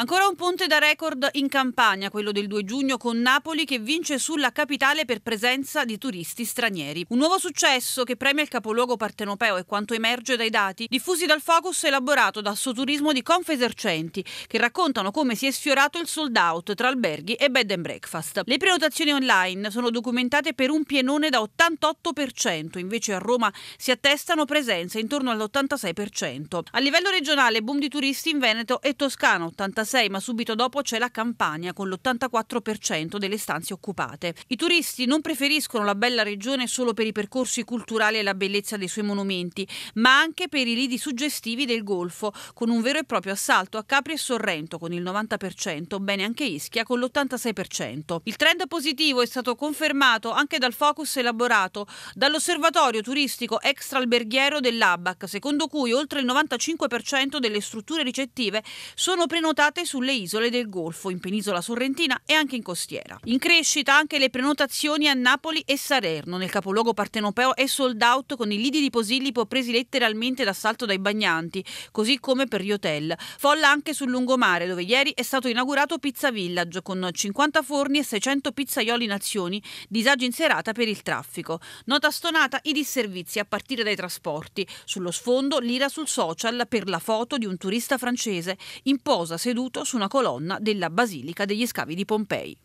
Ancora un ponte da record in campagna, quello del 2 giugno con Napoli che vince sulla capitale per presenza di turisti stranieri. Un nuovo successo che premia il capoluogo partenopeo e quanto emerge dai dati diffusi dal focus elaborato da Soturismo di Confesercenti, che raccontano come si è sfiorato il sold out tra alberghi e bed and breakfast. Le prenotazioni online sono documentate per un pienone da 88%, invece a Roma si attestano presenze intorno all'86%. A livello regionale boom di turisti in Veneto e Toscana 86 46, ma subito dopo c'è la Campania con l'84% delle stanze occupate. I turisti non preferiscono la bella regione solo per i percorsi culturali e la bellezza dei suoi monumenti, ma anche per i lidi suggestivi del Golfo, con un vero e proprio assalto a Capri e Sorrento con il 90%, bene anche Ischia con l'86%. Il trend positivo è stato confermato anche dal focus elaborato dall'osservatorio turistico extraalberghiero dell'ABAC, secondo cui oltre il 95% delle strutture ricettive sono prenotate situate sulle isole del Golfo, in penisola sorrentina e anche in costiera. In crescita anche le prenotazioni a Napoli e Salerno. Nel capoluogo partenopeo è sold out con i lidi di Posillipo presi letteralmente d'assalto dai bagnanti, così come per gli hotel. Folla anche sul lungomare, dove ieri è stato inaugurato Pizza Village con 50 forni e 600 pizzaioli nazioni, disagio in serata per il traffico. Nota stonata i disservizi a partire dai trasporti. Sullo sfondo l'ira sul social per la foto di un turista francese in posa seduto seduto su una colonna della Basilica degli Scavi di Pompei.